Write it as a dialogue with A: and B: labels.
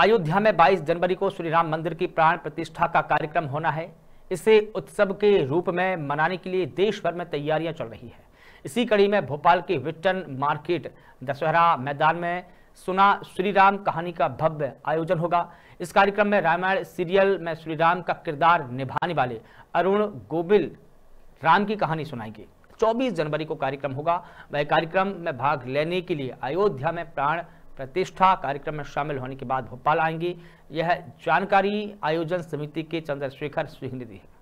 A: अयोध्या में 22 जनवरी को श्री राम मंदिर की प्राण प्रतिष्ठा का कार्यक्रम होना है इसे उत्सव के रूप में मनाने के लिए देश भर में तैयारियां चल रही है इसी कड़ी में भोपाल के विट्टन मार्केट दशहरा मैदान में सुना श्री राम कहानी का भव्य आयोजन होगा इस कार्यक्रम में रामायण सीरियल में श्री राम का किरदार निभाने वाले अरुण गोबिल राम की कहानी सुनाएंगे 24 जनवरी को कार्यक्रम होगा वह कार्यक्रम में भाग लेने के लिए अयोध्या में प्राण प्रतिष्ठा कार्यक्रम में शामिल होने के बाद भोपाल आएंगी यह जानकारी आयोजन समिति के चंद्रशेखर सिंह ने दी है